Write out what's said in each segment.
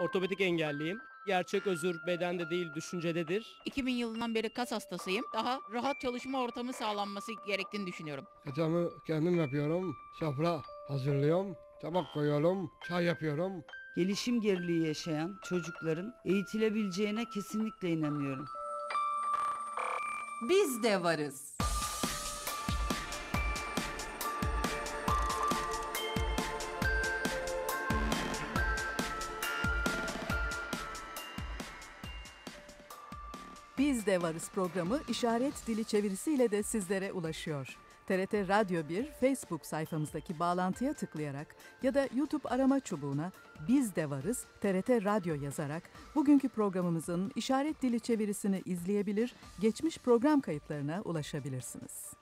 Ortopedik engelliyim. Gerçek özür bedende değil düşüncededir. 2000 yılından beri kas hastasıyım. Daha rahat çalışma ortamı sağlanması gerektiğini düşünüyorum. Etamı kendim yapıyorum. Sofra hazırlıyorum. Tabak koyuyorum. Çay yapıyorum. Gelişim geriliği yaşayan çocukların eğitilebileceğine kesinlikle inanıyorum. Biz de varız. de Varız programı işaret dili çevirisiyle de sizlere ulaşıyor. TRT Radyo 1 Facebook sayfamızdaki bağlantıya tıklayarak ya da YouTube arama çubuğuna Biz de Varız TRT Radyo yazarak bugünkü programımızın işaret dili çevirisini izleyebilir, geçmiş program kayıtlarına ulaşabilirsiniz.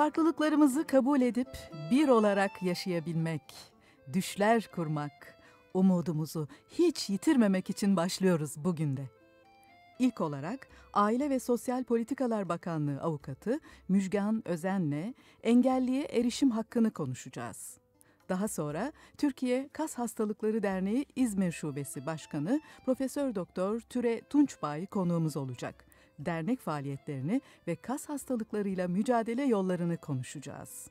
Farklılıklarımızı kabul edip bir olarak yaşayabilmek, düşler kurmak, umudumuzu hiç yitirmemek için başlıyoruz bugün de. İlk olarak Aile ve Sosyal Politikalar Bakanlığı avukatı Müjgan Özen'le engelliye erişim hakkını konuşacağız. Daha sonra Türkiye Kas Hastalıkları Derneği İzmir Şubesi Başkanı Profesör Doktor Türe Tunçbay konuğumuz olacak dernek faaliyetlerini ve kas hastalıklarıyla mücadele yollarını konuşacağız.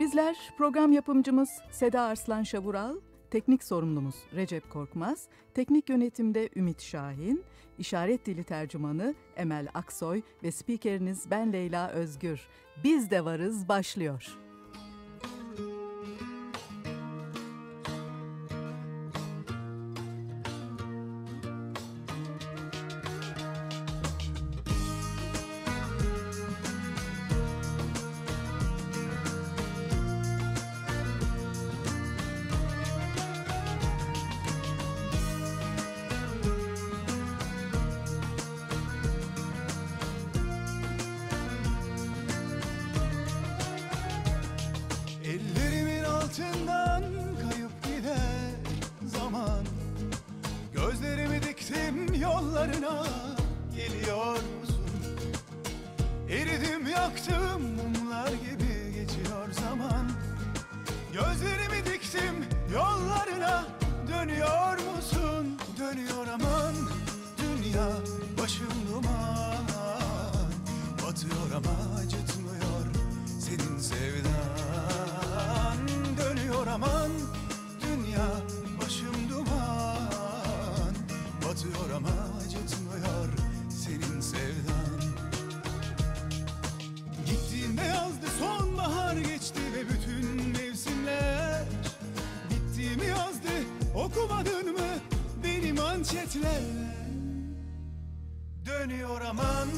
Bizler program yapımcımız Seda Arslan Şavural, teknik sorumlumuz Recep Korkmaz, teknik yönetimde Ümit Şahin, işaret dili tercümanı Emel Aksoy ve spikeriniz ben Leyla Özgür. Biz de varız başlıyor. dönüyor aman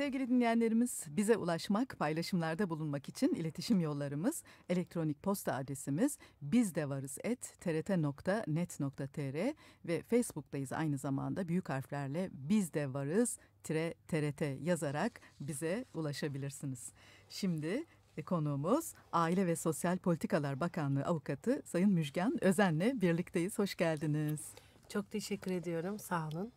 Sevgili dinleyenlerimiz bize ulaşmak, paylaşımlarda bulunmak için iletişim yollarımız, elektronik posta adresimiz bizdevarız.trt.net.tr ve Facebook'tayız aynı zamanda büyük harflerle bizdevarız trt yazarak bize ulaşabilirsiniz. Şimdi e, konuğumuz Aile ve Sosyal Politikalar Bakanlığı Avukatı Sayın Müjgan Özen'le birlikteyiz. Hoş geldiniz. Çok teşekkür ediyorum. Sağ olun.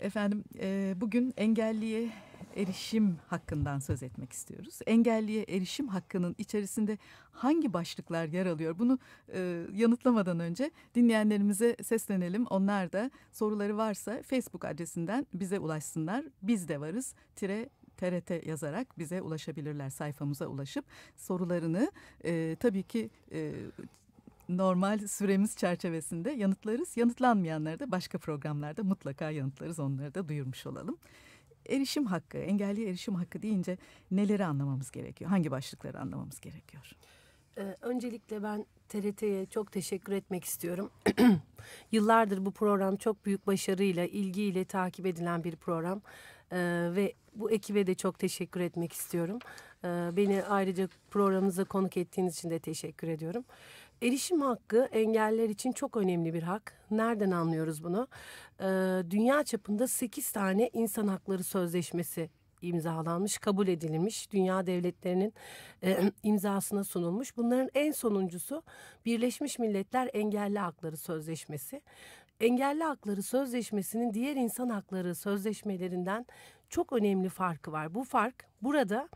Efendim e, bugün engelliye erişim hakkından söz etmek istiyoruz. Engelliye erişim hakkının içerisinde hangi başlıklar yer alıyor? Bunu e, yanıtlamadan önce dinleyenlerimize seslenelim. Onlar da soruları varsa Facebook adresinden bize ulaşsınlar. Biz de varız. Tire TRT yazarak bize ulaşabilirler sayfamıza ulaşıp sorularını e, tabii ki e, normal süremiz çerçevesinde yanıtlarız. Yanıtlanmayanları da başka programlarda mutlaka yanıtlarız onları da duyurmuş olalım erişim hakkı, engelli erişim hakkı deyince neleri anlamamız gerekiyor? Hangi başlıkları anlamamız gerekiyor? Ee, öncelikle ben TRT'ye çok teşekkür etmek istiyorum. Yıllardır bu program çok büyük başarıyla, ilgiyle takip edilen bir program. Ee, ve bu ekibe de çok teşekkür etmek istiyorum. Ee, beni ayrıca programınıza konuk ettiğiniz için de teşekkür ediyorum. Erişim hakkı engeller için çok önemli bir hak. Nereden anlıyoruz bunu? Ee, dünya çapında 8 tane insan hakları sözleşmesi imzalanmış, kabul edilmiş, dünya devletlerinin e, imzasına sunulmuş. Bunların en sonuncusu Birleşmiş Milletler Engelli Hakları Sözleşmesi. Engelli Hakları Sözleşmesi'nin diğer insan hakları sözleşmelerinden çok önemli farkı var. Bu fark burada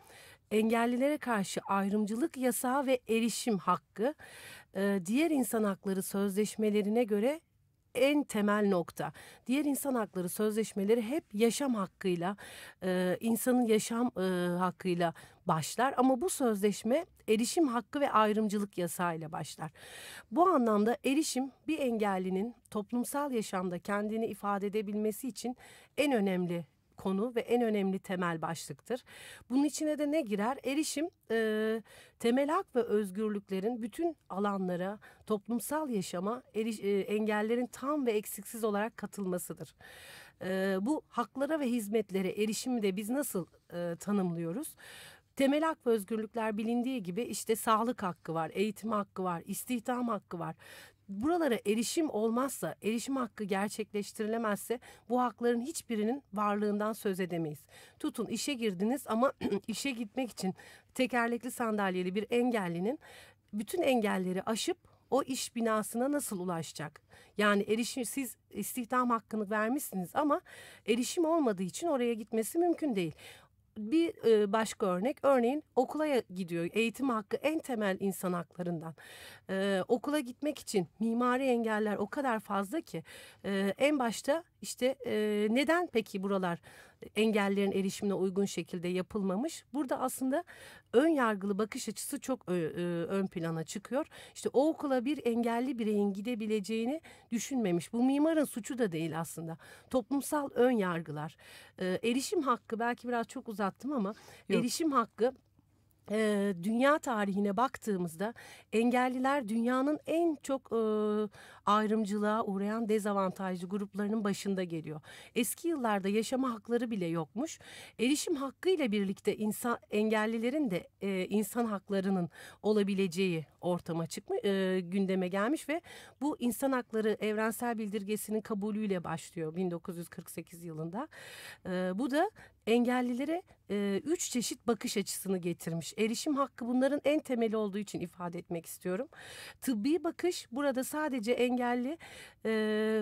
engellilere karşı ayrımcılık yasağı ve erişim hakkı diğer insan hakları sözleşmelerine göre en temel nokta. Diğer insan hakları sözleşmeleri hep yaşam hakkıyla, insanın yaşam hakkıyla başlar. Ama bu sözleşme erişim hakkı ve ayrımcılık yasağıyla başlar. Bu anlamda erişim bir engellinin toplumsal yaşamda kendini ifade edebilmesi için en önemli konu ve en önemli temel başlıktır. Bunun içine de ne girer? Erişim e, temel hak ve özgürlüklerin bütün alanlara, toplumsal yaşama eriş, e, engellerin tam ve eksiksiz olarak katılmasıdır. E, bu haklara ve hizmetlere erişimi de biz nasıl e, tanımlıyoruz? Temel hak ve özgürlükler bilindiği gibi işte sağlık hakkı var, eğitim hakkı var, istihdam hakkı var buralara erişim olmazsa, erişim hakkı gerçekleştirilemezse bu hakların hiçbirinin varlığından söz edemeyiz. Tutun işe girdiniz ama işe gitmek için tekerlekli sandalyeli bir engellinin bütün engelleri aşıp o iş binasına nasıl ulaşacak? Yani erişim siz istihdam hakkını vermişsiniz ama erişim olmadığı için oraya gitmesi mümkün değil bir e, başka örnek örneğin okula gidiyor eğitim hakkı en temel insan haklarından e, okula gitmek için mimari engeller o kadar fazla ki e, en başta işte e, neden peki buralar engellerin erişimine uygun şekilde yapılmamış. Burada aslında ön yargılı bakış açısı çok ön plana çıkıyor. İşte o okula bir engelli bireyin gidebileceğini düşünmemiş. Bu mimarın suçu da değil aslında. Toplumsal ön yargılar. Ee, erişim hakkı belki biraz çok uzattım ama Yok. erişim hakkı dünya tarihine baktığımızda engelliler dünyanın en çok ayrımcılığa uğrayan dezavantajlı gruplarının başında geliyor. Eski yıllarda yaşama hakları bile yokmuş. Erişim hakkı ile birlikte insan engellilerin de insan haklarının olabileceği ortama çıkmış, gündeme gelmiş ve bu insan hakları evrensel bildirgesinin kabulüyle başlıyor 1948 yılında. bu da engellilere e, üç çeşit bakış açısını getirmiş. Erişim hakkı bunların en temeli olduğu için ifade etmek istiyorum. Tıbbi bakış burada sadece engelli e,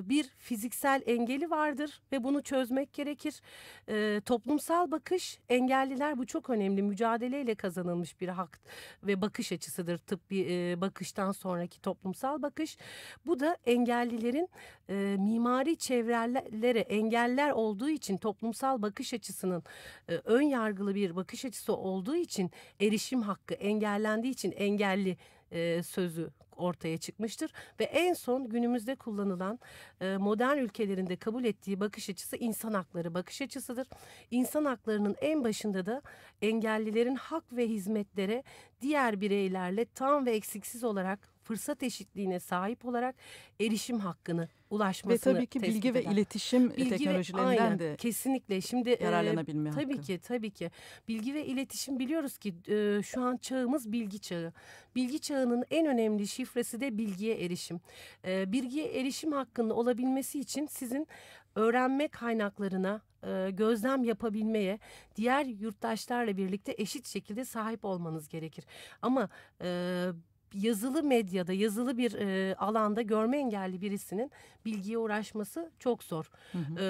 bir fiziksel engeli vardır ve bunu çözmek gerekir. E, toplumsal bakış engelliler bu çok önemli mücadeleyle kazanılmış bir hak ve bakış açısıdır tıbbi e, bakıştan sonraki toplumsal bakış. Bu da engellilerin e, mimari çevrelere engeller olduğu için toplumsal bakış açısını insanın e, ön yargılı bir bakış açısı olduğu için erişim hakkı engellendiği için engelli e, sözü ortaya çıkmıştır ve en son günümüzde kullanılan e, modern ülkelerinde kabul ettiği bakış açısı insan hakları bakış açısıdır. İnsan haklarının en başında da engellilerin hak ve hizmetlere diğer bireylerle tam ve eksiksiz olarak fırsat eşitliğine sahip olarak erişim hakkını ulaşmasını Ve tabii ki bilgi eden. ve iletişim bilgi teknolojilerinden ve, aynen, de kesinlikle şimdi e, yararlanabilme e, tabii hakkı. ki tabii ki bilgi ve iletişim biliyoruz ki e, şu an çağımız bilgi çağı. Bilgi çağının en önemli şifresi de bilgiye erişim. E, bilgiye erişim hakkının olabilmesi için sizin öğrenme kaynaklarına e, gözlem yapabilmeye diğer yurttaşlarla birlikte eşit şekilde sahip olmanız gerekir. Ama e, yazılı medyada, yazılı bir e, alanda görme engelli birisinin bilgiye uğraşması çok zor. Hı hı. E,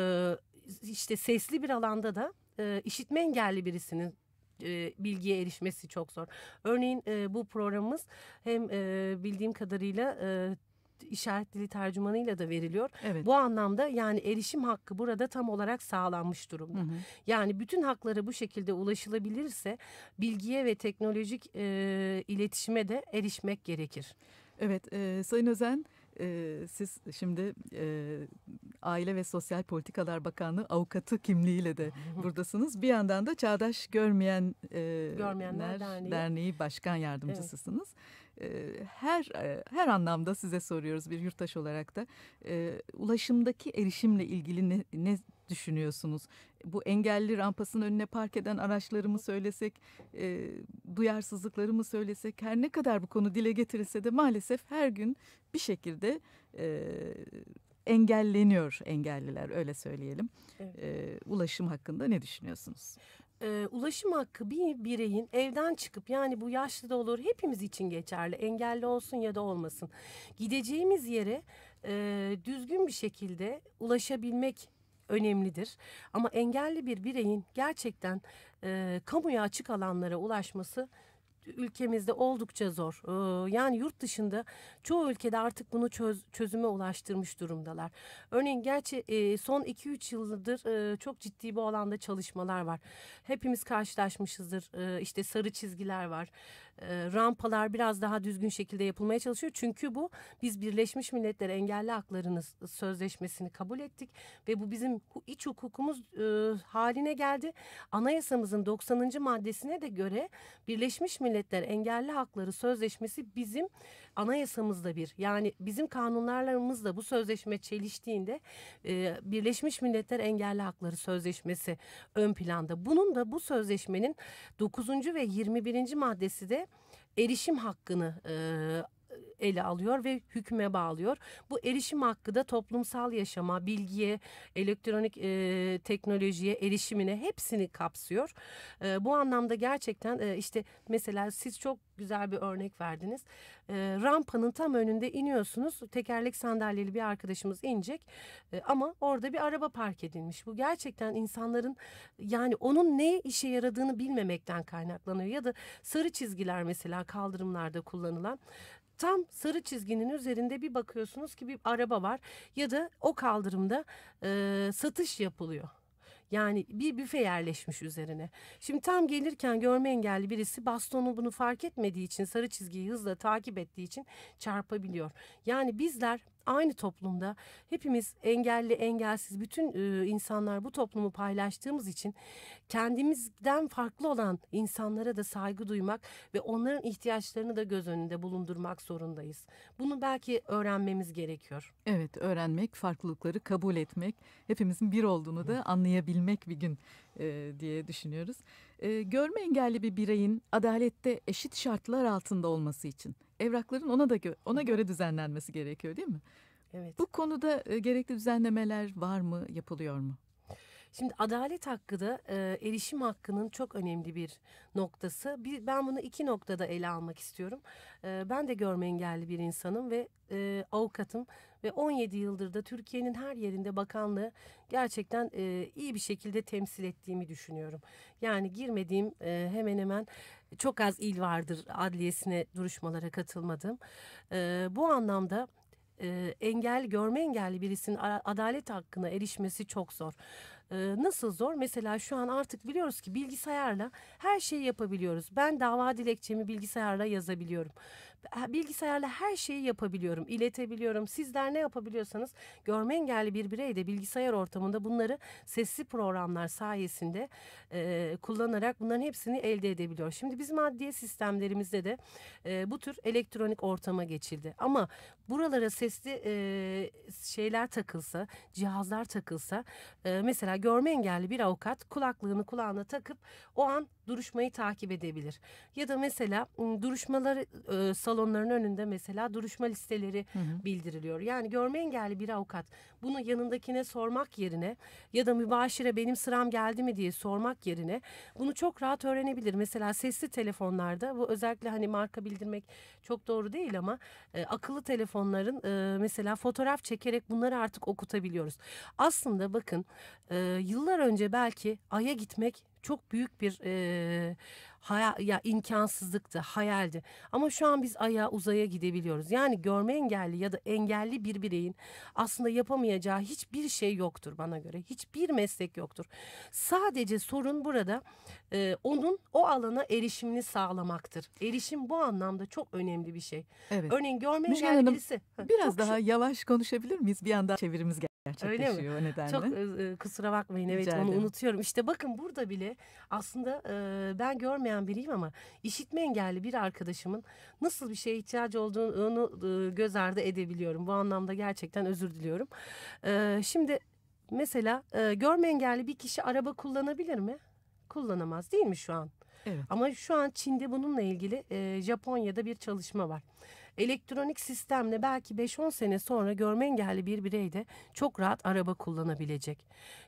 işte sesli bir alanda da e, işitme engelli birisinin e, bilgiye erişmesi çok zor. Örneğin e, bu programımız hem e, bildiğim kadarıyla e, işaret dili tercümanıyla da veriliyor. Evet. Bu anlamda yani erişim hakkı burada tam olarak sağlanmış durumda. Hı hı. Yani bütün haklara bu şekilde ulaşılabilirse bilgiye ve teknolojik e, iletişime de erişmek gerekir. Evet e, Sayın Özen e, siz şimdi e, Aile ve Sosyal Politikalar Bakanlığı avukatı kimliğiyle de buradasınız. Bir yandan da Çağdaş Görmeyen e, Görmeyenler Derneği. Derneği Başkan Yardımcısısınız. Evet her her anlamda size soruyoruz bir yurttaş olarak da ulaşımdaki erişimle ilgili ne, ne düşünüyorsunuz? Bu engelli rampasının önüne park eden araçları mı söylesek, e, duyarsızlıkları mı söylesek, her ne kadar bu konu dile getirilse de maalesef her gün bir şekilde e, engelleniyor engelliler öyle söyleyelim. Evet. E, ulaşım hakkında ne düşünüyorsunuz? e, ulaşım hakkı bir bireyin evden çıkıp yani bu yaşlı da olur hepimiz için geçerli engelli olsun ya da olmasın gideceğimiz yere e, düzgün bir şekilde ulaşabilmek önemlidir. Ama engelli bir bireyin gerçekten e, kamuya açık alanlara ulaşması ülkemizde oldukça zor. Ee, yani yurt dışında çoğu ülkede artık bunu çöz, çözüme ulaştırmış durumdalar. Örneğin gerçi e, son 2-3 yıldır e, çok ciddi bu alanda çalışmalar var. Hepimiz karşılaşmışızdır. E, işte sarı çizgiler var. E, rampalar biraz daha düzgün şekilde yapılmaya çalışıyor. Çünkü bu biz Birleşmiş Milletler Engelli Haklarını Sözleşmesini kabul ettik ve bu bizim iç hukukumuz e, haline geldi. Anayasamızın 90. maddesine de göre Birleşmiş Milletler Engelli Hakları Sözleşmesi bizim anayasamızda bir yani bizim kanunlarımızla bu sözleşme çeliştiğinde e, Birleşmiş Milletler Engelli Hakları Sözleşmesi ön planda. Bunun da bu sözleşmenin 9. ve 21. maddesi de erişim hakkını e, ele alıyor ve hükme bağlıyor. Bu erişim hakkı da toplumsal yaşama, bilgiye, elektronik e, teknolojiye erişimine hepsini kapsıyor. E, bu anlamda gerçekten e, işte mesela siz çok güzel bir örnek verdiniz. E, rampanın tam önünde iniyorsunuz. Tekerlek sandalyeli bir arkadaşımız inecek. E, ama orada bir araba park edilmiş. Bu gerçekten insanların yani onun ne işe yaradığını bilmemekten kaynaklanıyor. Ya da sarı çizgiler mesela kaldırımlarda kullanılan tam sarı çizginin üzerinde bir bakıyorsunuz ki bir araba var ya da o kaldırımda e, satış yapılıyor. Yani bir büfe yerleşmiş üzerine. Şimdi tam gelirken görme engelli birisi bastonu bunu fark etmediği için sarı çizgiyi hızla takip ettiği için çarpabiliyor. Yani bizler aynı toplumda hepimiz engelli engelsiz bütün e, insanlar bu toplumu paylaştığımız için kendimizden farklı olan insanlara da saygı duymak ve onların ihtiyaçlarını da göz önünde bulundurmak zorundayız. Bunu belki öğrenmemiz gerekiyor. Evet öğrenmek, farklılıkları kabul etmek, hepimizin bir olduğunu da anlayabilmek bir gün e, diye düşünüyoruz. E, görme engelli bir bireyin adalette eşit şartlar altında olması için evrakların ona da gö ona göre düzenlenmesi gerekiyor değil mi? Evet. Bu konuda e, gerekli düzenlemeler var mı, yapılıyor mu? Şimdi adalet hakkı da e, erişim hakkının çok önemli bir noktası. Bir, ben bunu iki noktada ele almak istiyorum. E, ben de görme engelli bir insanım ve e, avukatım ve 17 yıldır da Türkiye'nin her yerinde bakanlığı gerçekten e, iyi bir şekilde temsil ettiğimi düşünüyorum. Yani girmediğim e, hemen hemen çok az il vardır adliyesine duruşmalara katılmadım. bu anlamda engel görme engelli birisinin adalet hakkına erişmesi çok zor. nasıl zor? Mesela şu an artık biliyoruz ki bilgisayarla her şeyi yapabiliyoruz. Ben dava dilekçemi bilgisayarla yazabiliyorum bilgisayarla her şeyi yapabiliyorum, iletebiliyorum. Sizler ne yapabiliyorsanız görme engelli bir birey de bilgisayar ortamında bunları sesli programlar sayesinde e, kullanarak bunların hepsini elde edebiliyor. Şimdi bizim adliye sistemlerimizde de e, bu tür elektronik ortama geçildi. Ama buralara sesli e, şeyler takılsa, cihazlar takılsa e, mesela görme engelli bir avukat kulaklığını kulağına takıp o an duruşmayı takip edebilir. Ya da mesela duruşmaları e, salonlarının önünde mesela duruşma listeleri hı hı. bildiriliyor. Yani görme engelli bir avukat bunu yanındakine sormak yerine ya da mübaşire benim sıram geldi mi diye sormak yerine bunu çok rahat öğrenebilir. Mesela sesli telefonlarda bu özellikle hani marka bildirmek çok doğru değil ama e, akıllı telefonların e, mesela fotoğraf çekerek bunları artık okutabiliyoruz. Aslında bakın e, yıllar önce belki Ay'a gitmek çok büyük bir e, haya, ya imkansızlıktı, hayaldi. Ama şu an biz aya uzaya gidebiliyoruz. Yani görme engelli ya da engelli bir bireyin aslında yapamayacağı hiçbir şey yoktur bana göre. Hiçbir meslek yoktur. Sadece sorun burada e, onun o alana erişimini sağlamaktır. Erişim bu anlamda çok önemli bir şey. Evet. Örneğin görme engelli birisi. Biraz daha yavaş konuşabilir miyiz? Bir anda çevirimiz geldi. Öyle mi? nedenle. Çok e, kusura bakmayın evet Rica onu ederim. unutuyorum. İşte bakın burada bile aslında e, ben görmeyen biriyim ama işitme engelli bir arkadaşımın nasıl bir şeye ihtiyacı olduğunu e, göz ardı edebiliyorum. Bu anlamda gerçekten özür diliyorum. E, şimdi mesela e, görme engelli bir kişi araba kullanabilir mi? Kullanamaz değil mi şu an? Evet. Ama şu an Çin'de bununla ilgili e, Japonya'da bir çalışma var elektronik sistemle belki 5-10 sene sonra görme engelli bir birey de çok rahat araba kullanabilecek.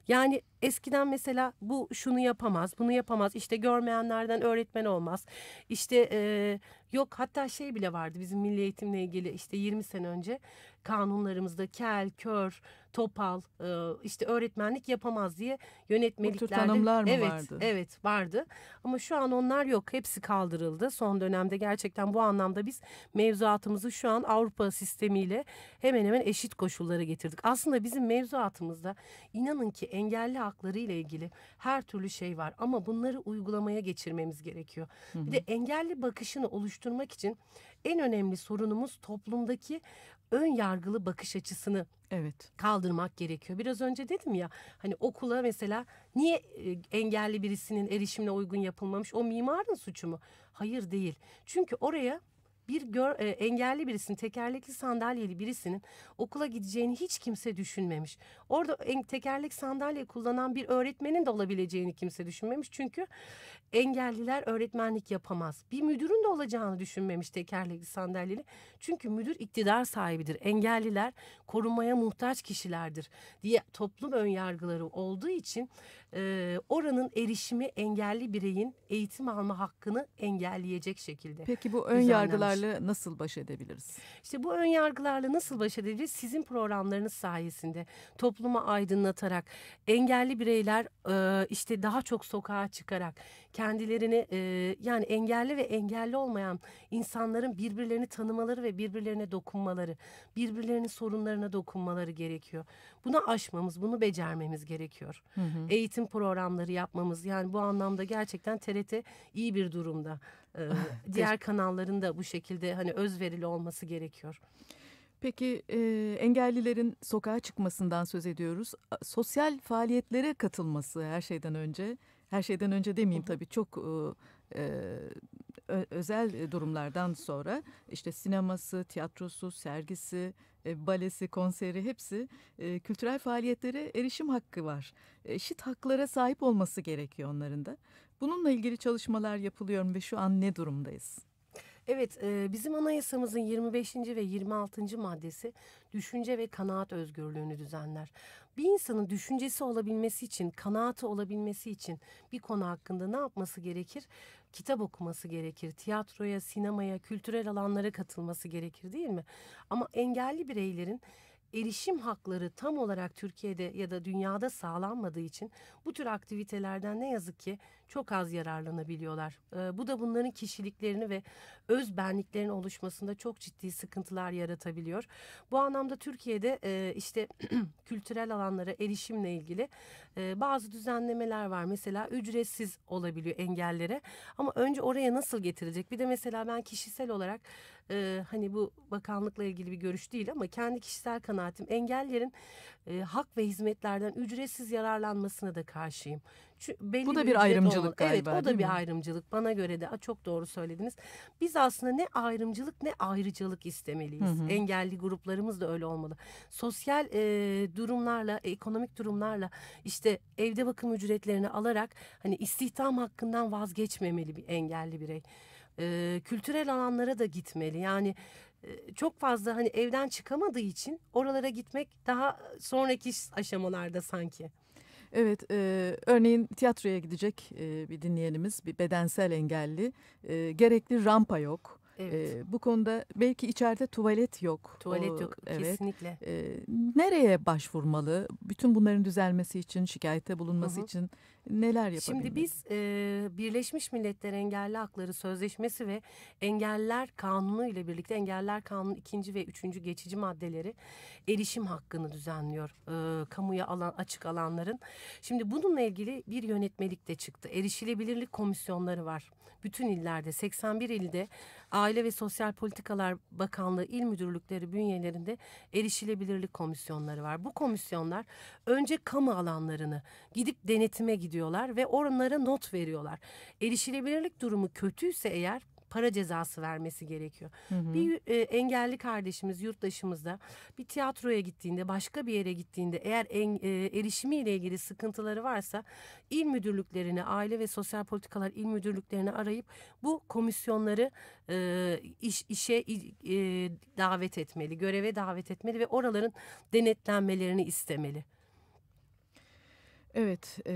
Yani eskiden mesela bu şunu yapamaz, bunu yapamaz, işte görmeyenlerden öğretmen olmaz, işte e, Yok hatta şey bile vardı bizim milli eğitimle ilgili işte 20 sene önce kanunlarımızda kel, kör, topal e, işte öğretmenlik yapamaz diye yönetmeliklerde. Bu tür tanımlar mı evet, vardı? Evet vardı ama şu an onlar yok hepsi kaldırıldı son dönemde gerçekten bu anlamda biz mevzuatımızı şu an Avrupa sistemiyle hemen hemen eşit koşullara getirdik. Aslında bizim mevzuatımızda inanın ki engelli hakları ile ilgili her türlü şey var ama bunları uygulamaya geçirmemiz gerekiyor. Hı hı. Bir de engelli bakışını oluşturmak oluşturmak için en önemli sorunumuz toplumdaki ön yargılı bakış açısını evet. kaldırmak gerekiyor. Biraz önce dedim ya hani okula mesela niye e, engelli birisinin erişimine uygun yapılmamış o mimarın suçu mu? Hayır değil. Çünkü oraya bir gör, e, engelli birisinin tekerlekli sandalyeli birisinin okula gideceğini hiç kimse düşünmemiş. Orada en, tekerlek sandalye kullanan bir öğretmenin de olabileceğini kimse düşünmemiş. Çünkü engelliler öğretmenlik yapamaz. Bir müdürün de olacağını düşünmemiş tekerlekli sandalyeli. Çünkü müdür iktidar sahibidir. Engelliler korumaya muhtaç kişilerdir diye toplum önyargıları olduğu için e, oranın erişimi engelli bireyin eğitim alma hakkını engelleyecek şekilde. Peki bu ön yargılarla nasıl baş edebiliriz? İşte bu ön yargılarla nasıl baş edebiliriz? Sizin programlarınız sayesinde topluma aydınlatarak engelli bireyler e, işte daha çok sokağa çıkarak kendilerini e, yani engelli ve engelli olmayan insanların birbirlerini tanımaları ve birbirlerine dokunmaları, birbirlerinin sorunlarına dokunmaları gerekiyor. Bunu aşmamız, bunu becermemiz gerekiyor. Hı hı. Eğitim bütün programları yapmamız. Yani bu anlamda gerçekten TRT iyi bir durumda. Ee, ah, diğer kanalların da bu şekilde hani özverili olması gerekiyor. Peki e, engellilerin sokağa çıkmasından söz ediyoruz. Sosyal faaliyetlere katılması her şeyden önce, her şeyden önce demeyeyim tabii çok e, e özel e, durumlardan sonra işte sineması, tiyatrosu, sergisi, e, balesi, konseri hepsi e, kültürel faaliyetlere erişim hakkı var. E, eşit haklara sahip olması gerekiyor onların da. Bununla ilgili çalışmalar yapılıyor ve şu an ne durumdayız? Evet, e, bizim anayasamızın 25. ve 26. maddesi düşünce ve kanaat özgürlüğünü düzenler. Bir insanın düşüncesi olabilmesi için, kanaatı olabilmesi için bir konu hakkında ne yapması gerekir? kitap okuması gerekir, tiyatroya, sinemaya, kültürel alanlara katılması gerekir değil mi? Ama engelli bireylerin erişim hakları tam olarak Türkiye'de ya da dünyada sağlanmadığı için bu tür aktivitelerden ne yazık ki çok az yararlanabiliyorlar. Ee, bu da bunların kişiliklerini ve öz benliklerin oluşmasında çok ciddi sıkıntılar yaratabiliyor. Bu anlamda Türkiye'de e, işte kültürel alanlara erişimle ilgili e, bazı düzenlemeler var. Mesela ücretsiz olabiliyor engellere ama önce oraya nasıl getirecek? Bir de mesela ben kişisel olarak e, hani bu bakanlıkla ilgili bir görüş değil ama kendi kişisel kanaatim engellerin hak ve hizmetlerden ücretsiz yararlanmasına da karşıyım belli Bu da bir, bir ayrımcılık olmalı. galiba. Evet o da bir mi? ayrımcılık. Bana göre de çok doğru söylediniz. Biz aslında ne ayrımcılık ne ayrıcalık istemeliyiz. Hı hı. Engelli gruplarımız da öyle olmalı. Sosyal e, durumlarla, ekonomik durumlarla işte evde bakım ücretlerini alarak hani istihdam hakkından vazgeçmemeli bir engelli birey. E, kültürel alanlara da gitmeli. Yani çok fazla hani evden çıkamadığı için oralara gitmek daha sonraki aşamalarda sanki. Evet, e, örneğin tiyatroya gidecek e, bir dinleyenimiz, bir bedensel engelli, e, gerekli rampa yok. Evet. E, bu konuda belki içeride tuvalet yok. Tuvalet o, yok evet. kesinlikle. E, nereye başvurmalı? Bütün bunların düzelmesi için, şikayette bulunması Hı -hı. için neler yapabilir? Şimdi biz e, Birleşmiş Milletler Engelli Hakları Sözleşmesi ve Engeller Kanunu ile birlikte Engeller Kanunu ikinci ve üçüncü geçici maddeleri erişim hakkını düzenliyor e, kamuya alan, açık alanların. Şimdi bununla ilgili bir yönetmelik de çıktı. Erişilebilirlik komisyonları var. Bütün illerde 81 ilde Aile ve Sosyal Politikalar Bakanlığı il müdürlükleri bünyelerinde erişilebilirlik komisyonları var. Bu komisyonlar önce kamu alanlarını gidip denetime gidiyor ediyorlar ve onlara not veriyorlar. Erişilebilirlik durumu kötüyse eğer para cezası vermesi gerekiyor. Hı hı. Bir e, engelli kardeşimiz, yurttaşımız da bir tiyatroya gittiğinde, başka bir yere gittiğinde eğer en, e, erişimiyle ilgili sıkıntıları varsa il müdürlüklerini, Aile ve Sosyal Politikalar il müdürlüklerini arayıp bu komisyonları e, iş, işe e, davet etmeli, göreve davet etmeli ve oraların denetlenmelerini istemeli. Evet, e,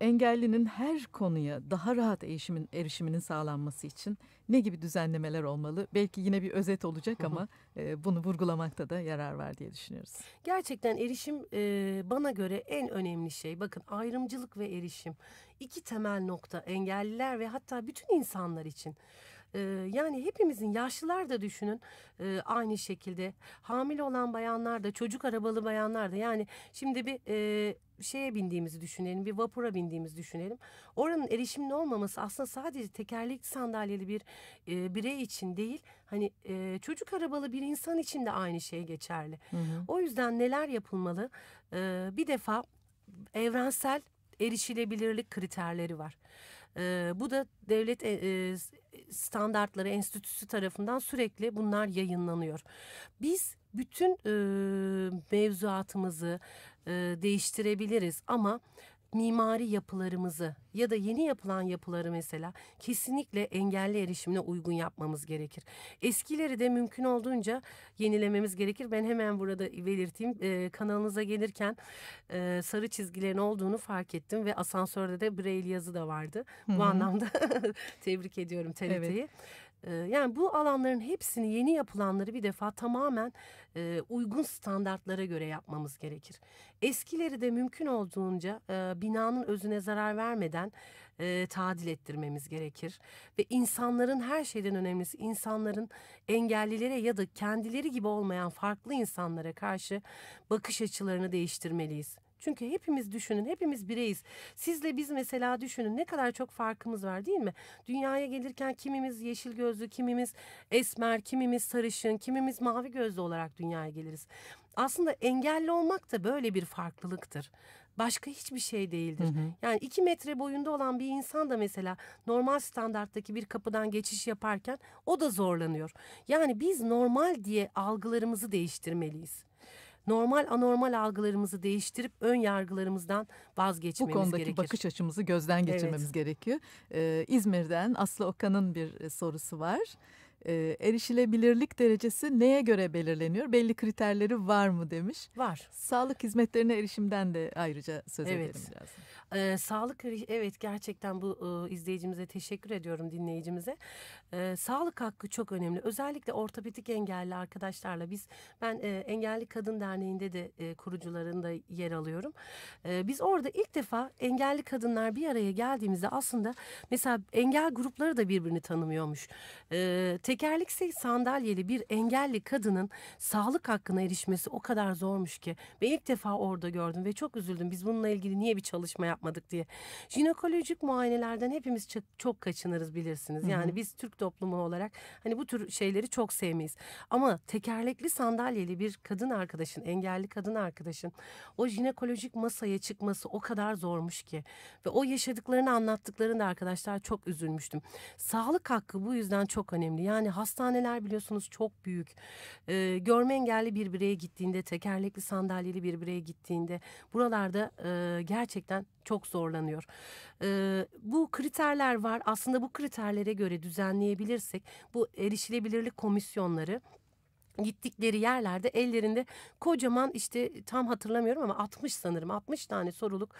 engellinin her konuya daha rahat erişimin, erişiminin sağlanması için ne gibi düzenlemeler olmalı? Belki yine bir özet olacak ama e, bunu vurgulamakta da yarar var diye düşünüyoruz. Gerçekten erişim e, bana göre en önemli şey. Bakın ayrımcılık ve erişim iki temel nokta engelliler ve hatta bütün insanlar için. Ee, yani hepimizin yaşlılar da düşünün e, aynı şekilde hamile olan bayanlar da çocuk arabalı bayanlar da yani şimdi bir e, şeye bindiğimizi düşünelim, bir vapura bindiğimizi düşünelim. Oranın erişimli olmaması aslında sadece tekerlek sandalyeli bir e, birey için değil, hani e, çocuk arabalı bir insan için de aynı şey geçerli. Hı hı. O yüzden neler yapılmalı? E, bir defa evrensel erişilebilirlik kriterleri var. E, bu da devlet e, e standartları enstitüsü tarafından sürekli bunlar yayınlanıyor. Biz bütün e, mevzuatımızı e, değiştirebiliriz ama mimari yapılarımızı ya da yeni yapılan yapıları mesela kesinlikle engelli erişimine uygun yapmamız gerekir. Eskileri de mümkün olduğunca yenilememiz gerekir. Ben hemen burada belirteyim. E, kanalınıza gelirken e, sarı çizgilerin olduğunu fark ettim ve asansörde de Braille yazı da vardı. Hı-hı. Bu anlamda tebrik ediyorum TRT'yi. Evet. Ee, yani bu alanların hepsini yeni yapılanları bir defa tamamen e, uygun standartlara göre yapmamız gerekir. Eskileri de mümkün olduğunca e, binanın özüne zarar vermeden gerçekten e, tadil ettirmemiz gerekir. Ve insanların her şeyden önemlisi insanların engellilere ya da kendileri gibi olmayan farklı insanlara karşı bakış açılarını değiştirmeliyiz. Çünkü hepimiz düşünün, hepimiz bireyiz. Sizle biz mesela düşünün ne kadar çok farkımız var değil mi? Dünyaya gelirken kimimiz yeşil gözlü, kimimiz esmer, kimimiz sarışın, kimimiz mavi gözlü olarak dünyaya geliriz. Aslında engelli olmak da böyle bir farklılıktır başka hiçbir şey değildir. Hı hı. Yani iki metre boyunda olan bir insan da mesela normal standarttaki bir kapıdan geçiş yaparken o da zorlanıyor. Yani biz normal diye algılarımızı değiştirmeliyiz normal anormal algılarımızı değiştirip ön yargılarımızdan vazgeçmemiz gerekiyor. Bu konudaki gerekir. bakış açımızı gözden geçirmemiz evet. gerekiyor. Ee, İzmir'den Aslı Okan'ın bir e, sorusu var e, erişilebilirlik derecesi neye göre belirleniyor? Belli kriterleri var mı demiş. Var. Sağlık hizmetlerine erişimden de ayrıca söz evet. edelim biraz. Ee, sağlık evet gerçekten bu e, izleyicimize teşekkür ediyorum dinleyicimize. Ee, sağlık hakkı çok önemli. Özellikle ortopedik engelli arkadaşlarla biz ben e, Engelli Kadın Derneği'nde de e, kurucularında yer alıyorum. E, biz orada ilk defa engelli kadınlar bir araya geldiğimizde aslında mesela engel grupları da birbirini tanımıyormuş. E, Tekerliksi sandalyeli bir engelli kadının sağlık hakkına erişmesi o kadar zormuş ki. Ben ilk defa orada gördüm ve çok üzüldüm. Biz bununla ilgili niye bir çalışma yapmadık diye. Jinekolojik muayenelerden hepimiz çok, çok kaçınırız bilirsiniz. Yani biz Türk toplumu olarak hani bu tür şeyleri çok sevmeyiz. Ama tekerlekli sandalyeli bir kadın arkadaşın, engelli kadın arkadaşın o jinekolojik masaya çıkması o kadar zormuş ki. Ve o yaşadıklarını anlattıklarında arkadaşlar çok üzülmüştüm. Sağlık hakkı bu yüzden çok önemli. Yani yani hastaneler biliyorsunuz çok büyük. E, görme engelli bir bireye gittiğinde, tekerlekli sandalyeli bir bireye gittiğinde buralarda e, gerçekten çok zorlanıyor. E, bu kriterler var. Aslında bu kriterlere göre düzenleyebilirsek bu erişilebilirlik komisyonları gittikleri yerlerde ellerinde kocaman işte tam hatırlamıyorum ama 60 sanırım 60 tane soruluk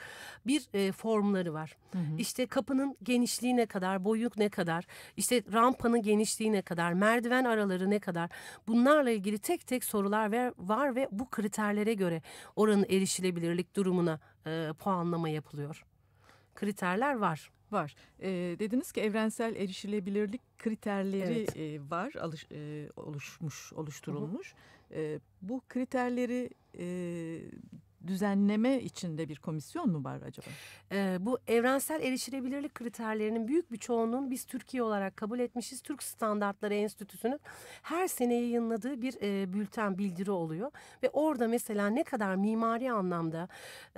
bir e, formları var. Hı hı. İşte kapının genişliği ne kadar, boyu ne kadar, işte rampanın genişliği ne kadar, merdiven araları ne kadar. Bunlarla ilgili tek tek sorular ver, var ve bu kriterlere göre oranın erişilebilirlik durumuna e, puanlama yapılıyor. Kriterler var var. E, dediniz ki evrensel erişilebilirlik kriterleri evet. e, var, alış, e, oluşmuş, oluşturulmuş. Hı hı. E, bu kriterleri e, düzenleme içinde bir komisyon mu var acaba? Ee, bu evrensel erişilebilirlik kriterlerinin büyük bir çoğunluğunu biz Türkiye olarak kabul etmişiz. Türk Standartları Enstitüsü'nün her sene yayınladığı bir e, bülten bildiri oluyor. Ve orada mesela ne kadar mimari anlamda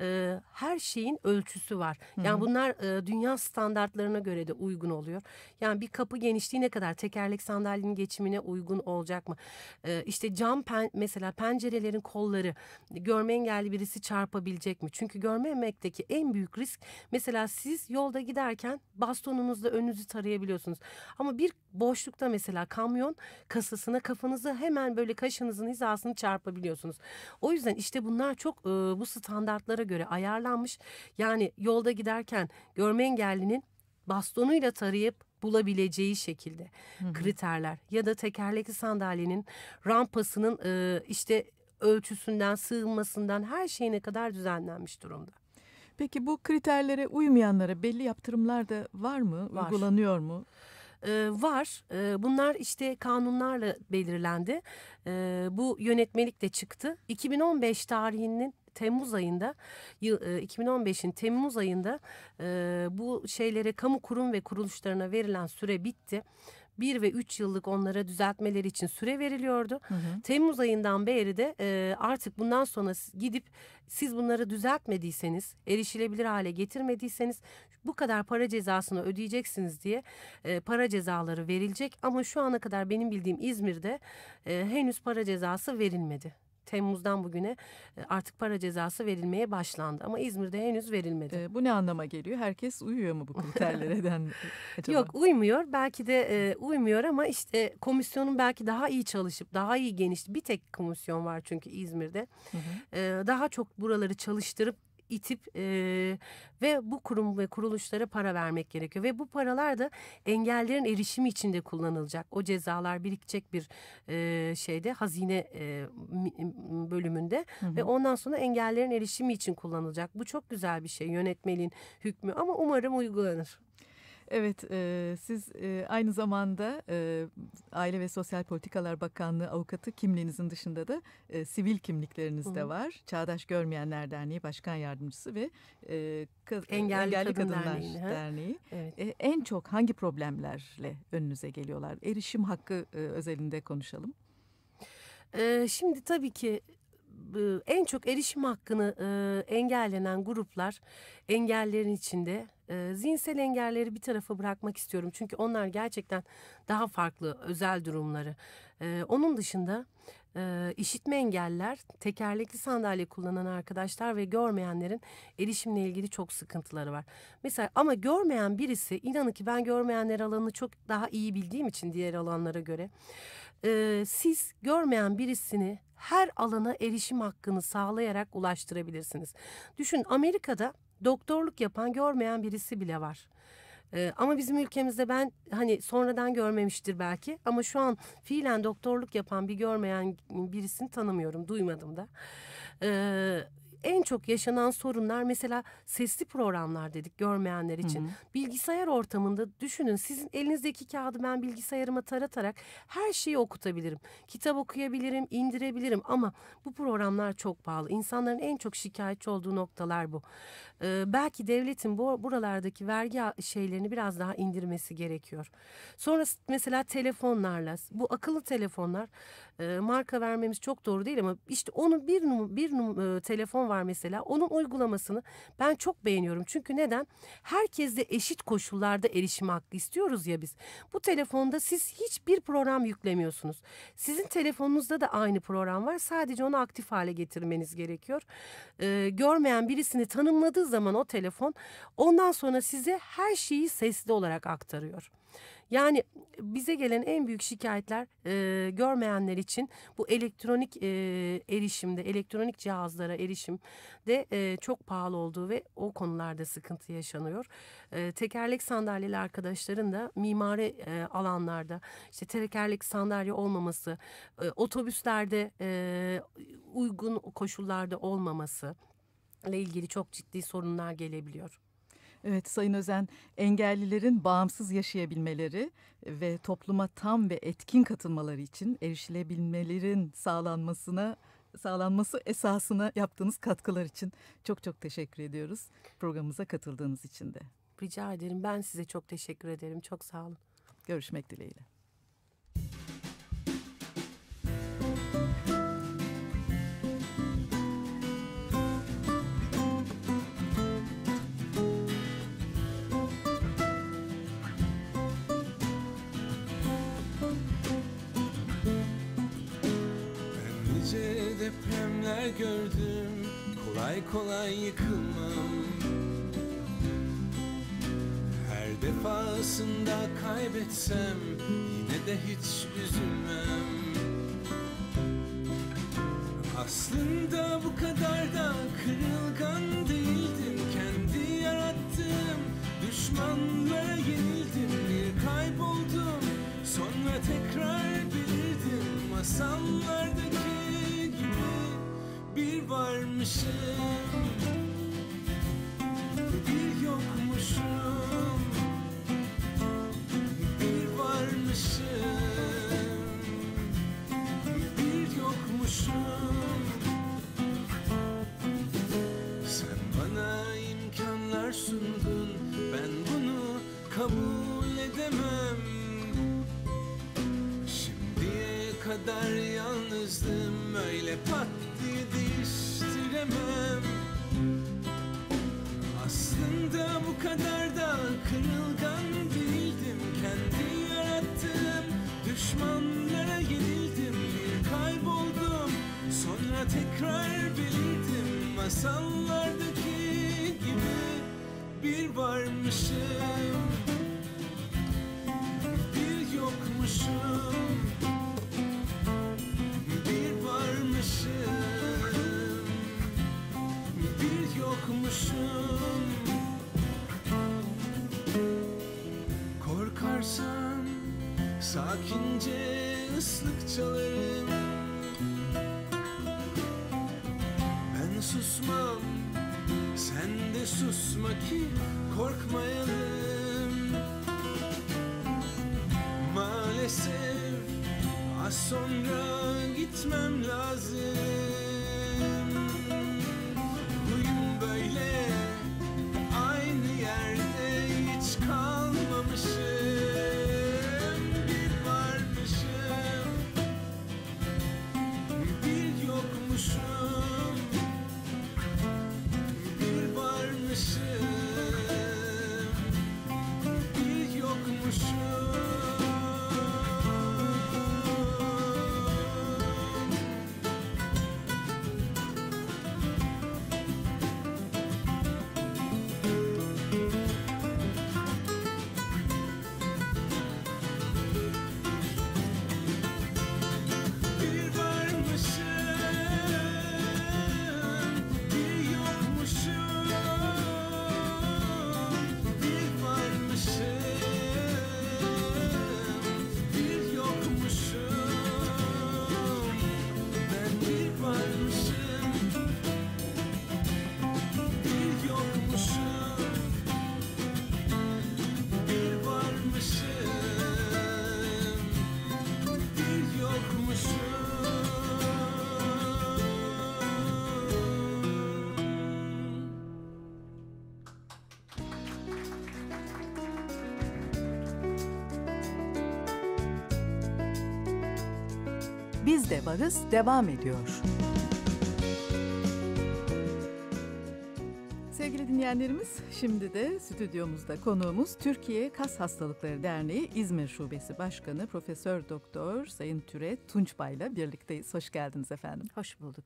e, her şeyin ölçüsü var. Yani Hı -hı. bunlar e, dünya standartlarına göre de uygun oluyor. Yani bir kapı genişliği ne kadar tekerlek sandalyenin geçimine uygun olacak mı? E, işte cam pen, mesela pencerelerin kolları görme engelli birisi taksi çarpabilecek mi? Çünkü görme emekteki en büyük risk mesela siz yolda giderken bastonunuzla önünüzü tarayabiliyorsunuz. Ama bir boşlukta mesela kamyon kasasına kafanızı hemen böyle kaşınızın hizasını çarpabiliyorsunuz. O yüzden işte bunlar çok e, bu standartlara göre ayarlanmış. Yani yolda giderken görme engellinin bastonuyla tarayıp bulabileceği şekilde Hı-hı. kriterler ya da tekerlekli sandalyenin rampasının e, işte ölçüsünden, sığınmasından her şeyine kadar düzenlenmiş durumda. Peki bu kriterlere uymayanlara belli yaptırımlar da var mı? Var. Uygulanıyor mu? Ee, var. Ee, bunlar işte kanunlarla belirlendi. Ee, bu yönetmelik de çıktı. 2015 tarihinin Temmuz ayında 2015'in e, Temmuz ayında e, bu şeylere kamu kurum ve kuruluşlarına verilen süre bitti 1 ve 3 yıllık onlara düzeltmeleri için süre veriliyordu. Hı hı. Temmuz ayından beri de e, artık bundan sonra gidip siz bunları düzeltmediyseniz, erişilebilir hale getirmediyseniz bu kadar para cezasını ödeyeceksiniz diye e, para cezaları verilecek. Ama şu ana kadar benim bildiğim İzmir'de e, henüz para cezası verilmedi. Temmuz'dan bugüne e, artık para cezası verilmeye başlandı ama İzmir'de henüz verilmedi. E, bu ne anlama geliyor? Herkes uyuyor mu bu kriterlere? den Yok uymuyor. Belki de e, uymuyor ama işte komisyonun belki daha iyi çalışıp daha iyi geniş bir tek komisyon var çünkü İzmir'de. Hı hı. E, daha çok buraları çalıştırıp itip e, ve bu kurum ve kuruluşlara para vermek gerekiyor. Ve bu paralar da engellerin erişimi içinde kullanılacak. O cezalar birikecek bir e, şeyde hazine e, bölümünde hı hı. ve ondan sonra engellerin erişimi için kullanılacak. Bu çok güzel bir şey yönetmeliğin hükmü ama umarım uygulanır. Evet, e, siz e, aynı zamanda e, Aile ve Sosyal Politikalar Bakanlığı avukatı kimliğinizin dışında da e, sivil kimlikleriniz Hı. de var. Çağdaş Görmeyenler Derneği Başkan Yardımcısı ve e, Kad Engelli, Engelli Kadın Kadınlar Derneği. Derneği. Evet. E, en çok hangi problemlerle önünüze geliyorlar? Erişim hakkı e, özelinde konuşalım. Şimdi tabii ki en çok erişim hakkını e, engellenen gruplar engellerin içinde zihinsel engelleri bir tarafa bırakmak istiyorum. Çünkü onlar gerçekten daha farklı özel durumları. onun dışında işitme engeller, tekerlekli sandalye kullanan arkadaşlar ve görmeyenlerin erişimle ilgili çok sıkıntıları var. Mesela ama görmeyen birisi inanın ki ben görmeyenler alanını çok daha iyi bildiğim için diğer alanlara göre. siz görmeyen birisini her alana erişim hakkını sağlayarak ulaştırabilirsiniz. Düşün Amerika'da doktorluk yapan görmeyen birisi bile var. Ee, ama bizim ülkemizde ben hani sonradan görmemiştir belki ama şu an fiilen doktorluk yapan bir görmeyen birisini tanımıyorum, duymadım da. Ee, en çok yaşanan sorunlar mesela sesli programlar dedik görmeyenler için. Hı hı. Bilgisayar ortamında düşünün sizin elinizdeki kağıdı ben bilgisayarıma taratarak her şeyi okutabilirim. Kitap okuyabilirim, indirebilirim ama bu programlar çok pahalı. İnsanların en çok şikayetçi olduğu noktalar bu. Ee, belki devletin bu buralardaki vergi şeylerini biraz daha indirmesi gerekiyor. Sonra mesela telefonlarla bu akıllı telefonlar marka vermemiz çok doğru değil ama işte onun bir num bir num telefon var mesela onun uygulamasını ben çok beğeniyorum. Çünkü neden? Herkesle eşit koşullarda erişim hakkı istiyoruz ya biz. Bu telefonda siz hiçbir program yüklemiyorsunuz. Sizin telefonunuzda da aynı program var. Sadece onu aktif hale getirmeniz gerekiyor. E, görmeyen birisini tanımladığı zaman o telefon ondan sonra size her şeyi sesli olarak aktarıyor. Yani bize gelen en büyük şikayetler e, görmeyenler için bu elektronik e, erişimde, elektronik cihazlara erişimde e, çok pahalı olduğu ve o konularda sıkıntı yaşanıyor. E, tekerlek sandalyeli arkadaşların da mimari e, alanlarda işte tekerlek sandalye olmaması, e, otobüslerde e, uygun koşullarda olmaması ile ilgili çok ciddi sorunlar gelebiliyor. Evet Sayın Özen, engellilerin bağımsız yaşayabilmeleri ve topluma tam ve etkin katılmaları için erişilebilmelerin sağlanmasına sağlanması esasına yaptığınız katkılar için çok çok teşekkür ediyoruz. Programımıza katıldığınız için de. Rica ederim. Ben size çok teşekkür ederim. Çok sağ olun. Görüşmek dileğiyle. günler gördüm Kolay kolay yıkılmam Her defasında kaybetsem Yine de hiç üzülmem Aslında bu kadar da kırılgan değildim Kendi yarattığım düşmanlara yenildim Bir kayboldum sonra tekrar bilirdim Masallardaki varmışım Bir yokmuşum Bir varmışım Bir yokmuşum Sen bana imkanlar sundun Ben bunu kabul edemem Şimdiye kadar yalnızdım öyle pat tekrar belirdim Masallardaki gibi bir varmışım Bir yokmuşum man love. Biz de varız devam ediyor. Sevgili dinleyenlerimiz, şimdi de stüdyomuzda konuğumuz Türkiye Kas Hastalıkları Derneği İzmir Şubesi Başkanı Profesör Doktor Sayın Türe ile birlikteyiz. Hoş geldiniz efendim. Hoş bulduk.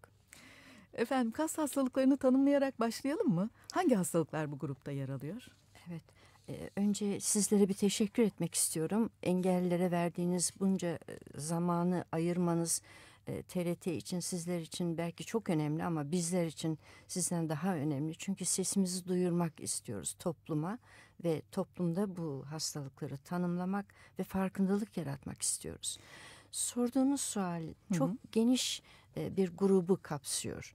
Efendim kas hastalıklarını tanımlayarak başlayalım mı? Hangi hastalıklar bu grupta yer alıyor? Evet. Ee, önce sizlere bir teşekkür etmek istiyorum. Engellilere verdiğiniz bunca e, zamanı ayırmanız TRT e, için sizler için belki çok önemli ama bizler için sizden daha önemli. Çünkü sesimizi duyurmak istiyoruz topluma ve toplumda bu hastalıkları tanımlamak ve farkındalık yaratmak istiyoruz. Sorduğunuz sual çok hı hı. geniş e, bir grubu kapsıyor.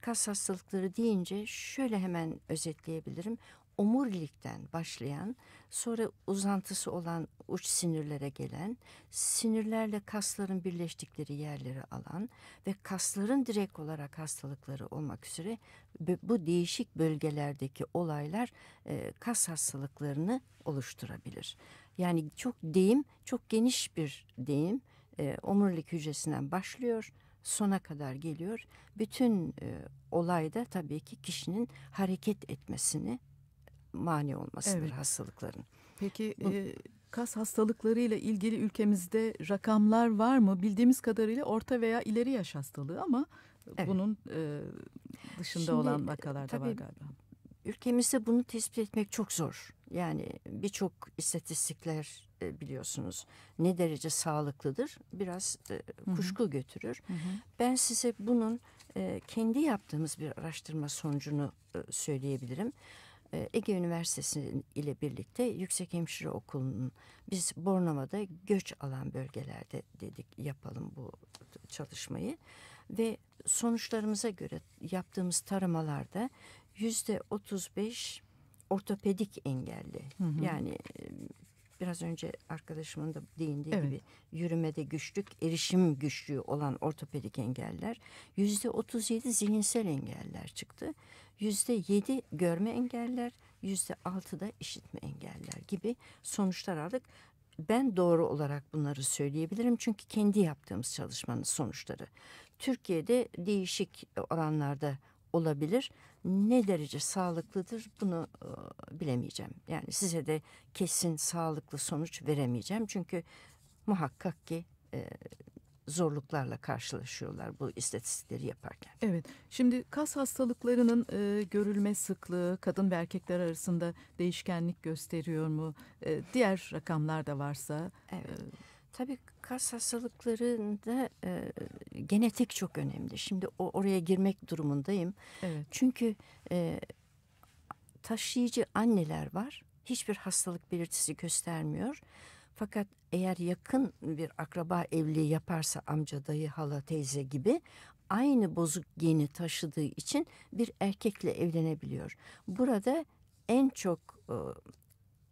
Kas hastalıkları deyince şöyle hemen özetleyebilirim omurilikten başlayan sonra uzantısı olan uç sinirlere gelen sinirlerle kasların birleştikleri yerleri alan ve kasların direkt olarak hastalıkları olmak üzere bu değişik bölgelerdeki olaylar e, kas hastalıklarını oluşturabilir. Yani çok deyim çok geniş bir deyim e, omurilik hücresinden başlıyor sona kadar geliyor. Bütün e, olay da tabii ki kişinin hareket etmesini mani olmasıdır evet. hastalıkların. Peki Bu, e, kas hastalıklarıyla ilgili ülkemizde rakamlar var mı? Bildiğimiz kadarıyla orta veya ileri yaş hastalığı ama evet. bunun e, dışında Şimdi, olan e, vakalar da var galiba. Ülkemizde bunu tespit etmek çok zor. Yani birçok istatistikler e, biliyorsunuz ne derece sağlıklıdır biraz e, kuşku götürür. Hı-hı. Ben size bunun kendi yaptığımız bir araştırma sonucunu söyleyebilirim. Ee, Ege Üniversitesi ile birlikte Yüksek Hemşire Okulu'nun biz Bornova'da göç alan bölgelerde dedik yapalım bu çalışmayı ve sonuçlarımıza göre yaptığımız taramalarda yüzde otuz beş ortopedik engelli hı hı. yani biraz önce arkadaşımın da değindiği evet. gibi yürümede güçlük, erişim güçlüğü olan ortopedik engeller yüzde 37 zihinsel engeller çıktı. Yüzde 7 görme engeller, yüzde 6 da işitme engeller gibi sonuçlar aldık. Ben doğru olarak bunları söyleyebilirim çünkü kendi yaptığımız çalışmanın sonuçları. Türkiye'de değişik oranlarda olabilir ne derece sağlıklıdır bunu e, bilemeyeceğim. Yani size de kesin sağlıklı sonuç veremeyeceğim. Çünkü muhakkak ki e, zorluklarla karşılaşıyorlar bu istatistikleri yaparken. Evet. Şimdi kas hastalıklarının e, görülme sıklığı kadın ve erkekler arasında değişkenlik gösteriyor mu? E, diğer rakamlar da varsa. Evet. E, Tabii kas hastalıklarında e, genetik çok önemli. Şimdi o, oraya girmek durumundayım. Evet. Çünkü e, taşıyıcı anneler var. Hiçbir hastalık belirtisi göstermiyor. Fakat eğer yakın bir akraba evliliği yaparsa amca, dayı, hala, teyze gibi aynı bozuk geni taşıdığı için bir erkekle evlenebiliyor. Burada en çok e,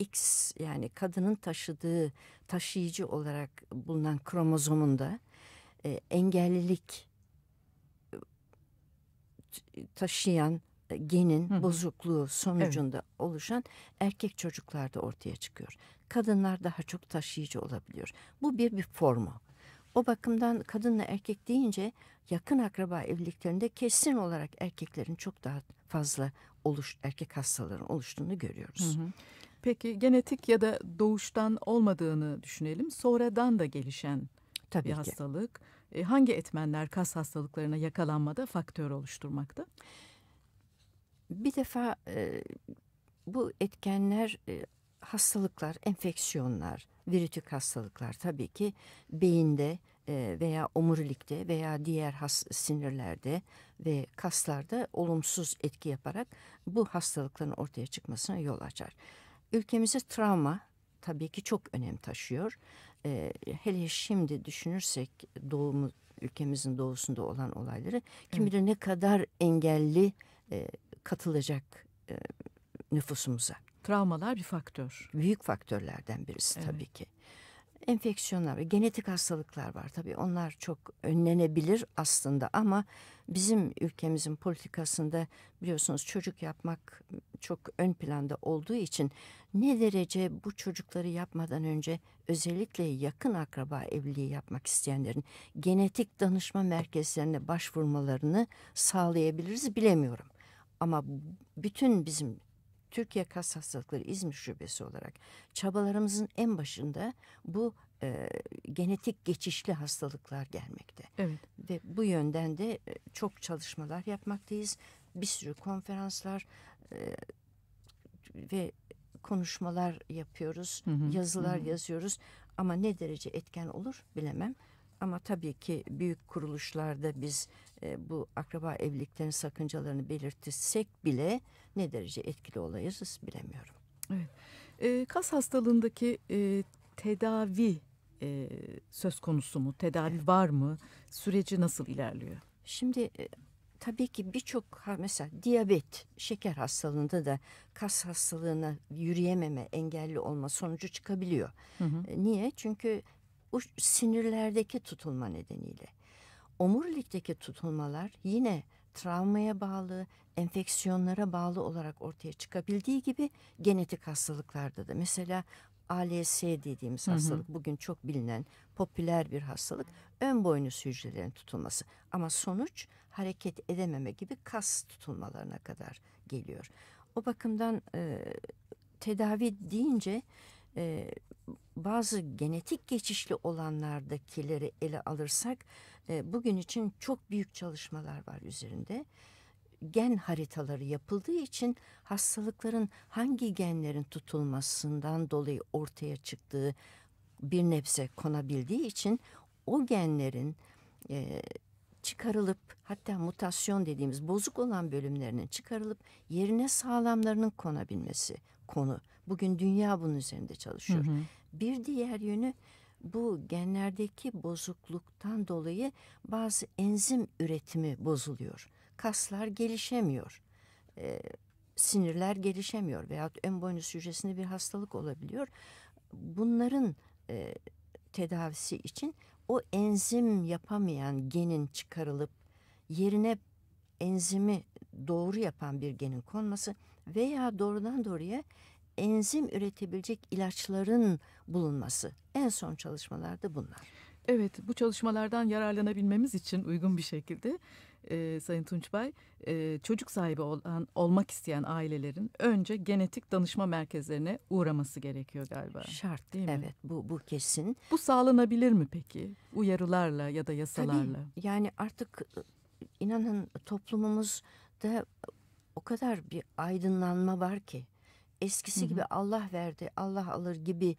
X yani kadının taşıdığı taşıyıcı olarak bulunan kromozomunda e, engellilik e, e, taşıyan e, genin Hı. bozukluğu sonucunda evet. oluşan erkek çocuklarda ortaya çıkıyor. Kadınlar daha çok taşıyıcı olabiliyor. Bu bir bir formu. O bakımdan kadınla erkek deyince yakın akraba evliliklerinde kesin olarak erkeklerin çok daha fazla oluş erkek hastaların oluştuğunu görüyoruz. Hı hı. Peki genetik ya da doğuştan olmadığını düşünelim. Sonradan da gelişen Tabii bir ki. hastalık. E, hangi etmenler kas hastalıklarına yakalanmada faktör oluşturmakta? Bir defa e, bu etkenler e, hastalıklar, enfeksiyonlar, virütük hastalıklar tabii ki beyinde e, veya omurilikte veya diğer has, sinirlerde ve kaslarda olumsuz etki yaparak bu hastalıkların ortaya çıkmasına yol açar ülkemizde travma tabii ki çok önem taşıyor. E, hele şimdi düşünürsek doğumu ülkemizin doğusunda olan olayları kim evet. bilir ne kadar engelli e, katılacak e, nüfusumuza. Travmalar bir faktör. Büyük faktörlerden birisi evet. tabii ki enfeksiyonlar ve genetik hastalıklar var tabii. Onlar çok önlenebilir aslında ama bizim ülkemizin politikasında biliyorsunuz çocuk yapmak çok ön planda olduğu için ne derece bu çocukları yapmadan önce özellikle yakın akraba evliliği yapmak isteyenlerin genetik danışma merkezlerine başvurmalarını sağlayabiliriz bilemiyorum. Ama bütün bizim Türkiye Kas Hastalıkları İzmir Şubesi olarak çabalarımızın en başında bu e, genetik geçişli hastalıklar gelmekte. Evet. Ve bu yönden de e, çok çalışmalar yapmaktayız. Bir sürü konferanslar e, ve konuşmalar yapıyoruz, hı hı, yazılar hı. yazıyoruz. Ama ne derece etken olur bilemem. Ama tabii ki büyük kuruluşlarda biz e, bu akraba evliliklerin sakıncalarını belirtirsek bile ne derece etkili olayız bilemiyorum. Evet. E, kas hastalığındaki e, tedavi e, söz konusu mu? Tedavi evet. var mı? Süreci nasıl ilerliyor? Şimdi e, tabii ki birçok mesela diyabet, şeker hastalığında da kas hastalığına yürüyememe, engelli olma sonucu çıkabiliyor. Hı hı. E, niye? Çünkü o sinirlerdeki tutulma nedeniyle omurilikteki tutulmalar yine travmaya bağlı, enfeksiyonlara bağlı olarak ortaya çıkabildiği gibi genetik hastalıklarda da. Mesela ALS dediğimiz hı hı. hastalık bugün çok bilinen popüler bir hastalık. Ön boynuz hücrelerin tutulması ama sonuç hareket edememe gibi kas tutulmalarına kadar geliyor. O bakımdan e, tedavi deyince e, bazı genetik geçişli olanlardakileri ele alırsak e, bugün için çok büyük çalışmalar var üzerinde. Gen haritaları yapıldığı için hastalıkların hangi genlerin tutulmasından dolayı ortaya çıktığı bir nebze konabildiği için o genlerin e, çıkarılıp hatta mutasyon dediğimiz bozuk olan bölümlerinin çıkarılıp yerine sağlamlarının konabilmesi konu. Bugün dünya bunun üzerinde çalışıyor. Hı hı. Bir diğer yönü bu genlerdeki bozukluktan dolayı bazı enzim üretimi bozuluyor. Kaslar gelişemiyor. E, sinirler gelişemiyor veyahut ön boynuz hücresinde bir hastalık olabiliyor. Bunların e, tedavisi için o enzim yapamayan genin çıkarılıp yerine enzimi doğru yapan bir genin konması veya doğrudan doğruya enzim üretebilecek ilaçların bulunması. En son çalışmalarda bunlar. Evet bu çalışmalardan yararlanabilmemiz için uygun bir şekilde e, Sayın Tunç Bay e, çocuk sahibi olan olmak isteyen ailelerin önce genetik danışma merkezlerine uğraması gerekiyor galiba. Şart değil mi? Evet bu, bu kesin. Bu sağlanabilir mi peki uyarılarla ya da yasalarla? Tabii, yani artık inanın toplumumuzda o kadar bir aydınlanma var ki eskisi gibi Allah verdi, Allah alır gibi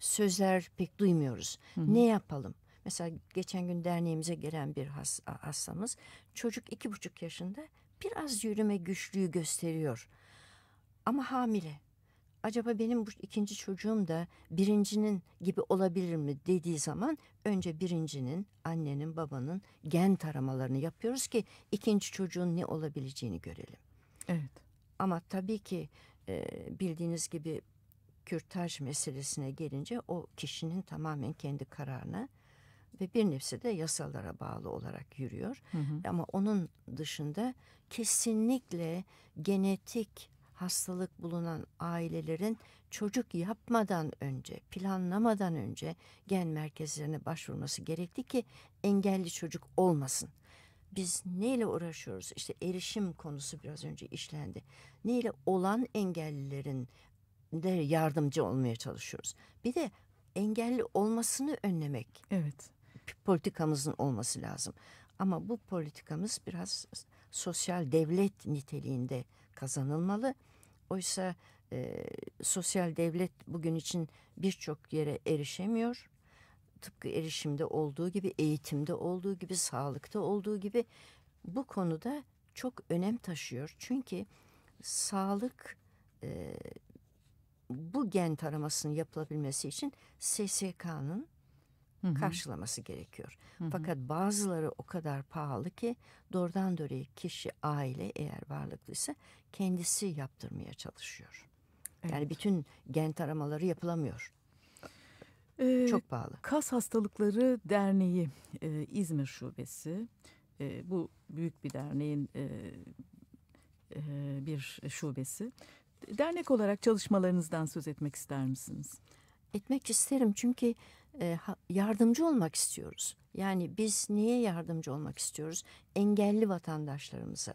sözler pek duymuyoruz. Ne yapalım? Mesela geçen gün derneğimize gelen bir has, hastamız çocuk iki buçuk yaşında biraz yürüme güçlüğü gösteriyor. Ama hamile. Acaba benim bu ikinci çocuğum da birincinin gibi olabilir mi dediği zaman önce birincinin, annenin, babanın gen taramalarını yapıyoruz ki ikinci çocuğun ne olabileceğini görelim. Evet. Ama tabii ki e, bildiğiniz gibi kürtaj meselesine gelince o kişinin tamamen kendi kararına ve bir nebze de yasalara bağlı olarak yürüyor. Hı hı. Ama onun dışında kesinlikle genetik hastalık bulunan ailelerin çocuk yapmadan önce, planlamadan önce gen merkezlerine başvurması gerekli ki engelli çocuk olmasın biz neyle uğraşıyoruz? İşte erişim konusu biraz önce işlendi. Neyle olan engellilerin de yardımcı olmaya çalışıyoruz. Bir de engelli olmasını önlemek. Evet. Politikamızın olması lazım. Ama bu politikamız biraz sosyal devlet niteliğinde kazanılmalı. Oysa e, sosyal devlet bugün için birçok yere erişemiyor tıpkı erişimde olduğu gibi, eğitimde olduğu gibi, sağlıkta olduğu gibi bu konuda çok önem taşıyor. Çünkü sağlık e, bu gen taramasının yapılabilmesi için SSK'nın karşılaması gerekiyor. Hı hı. Fakat bazıları o kadar pahalı ki doğrudan doğruya kişi, aile eğer varlıklıysa kendisi yaptırmaya çalışıyor. Evet. Yani bütün gen taramaları yapılamıyor. Ee, Çok pahalı. Kas Hastalıkları Derneği e, İzmir Şubesi. E, bu büyük bir derneğin e, e, bir şubesi. Dernek olarak çalışmalarınızdan söz etmek ister misiniz? Etmek isterim çünkü e, yardımcı olmak istiyoruz. Yani biz niye yardımcı olmak istiyoruz? Engelli vatandaşlarımıza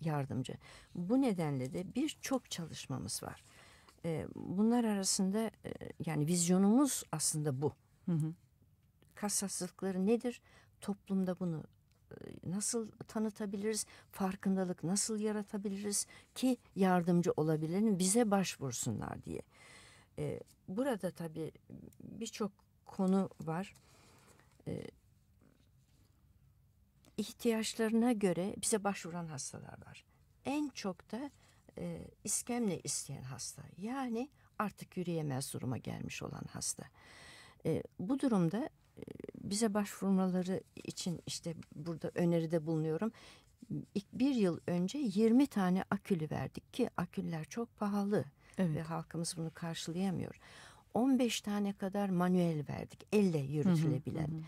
yardımcı. Bu nedenle de birçok çalışmamız var. E, bunlar arasında e, yani vizyonumuz aslında bu. Hı hı. Kas hastalıkları nedir? Toplumda bunu e, nasıl tanıtabiliriz? Farkındalık nasıl yaratabiliriz ki yardımcı olabilelim bize başvursunlar diye. E, burada tabii birçok konu var. E, ihtiyaçlarına göre bize başvuran hastalar var. En çok da e, iskemle isteyen hasta yani artık yürüyemez duruma gelmiş olan hasta. E, bu durumda e, bize başvurmaları için işte burada öneride bulunuyorum. İlk bir yıl önce 20 tane akülü verdik ki aküller çok pahalı evet. ve halkımız bunu karşılayamıyor. 15 tane kadar manuel verdik elle yürütülebilen. Hı hı hı.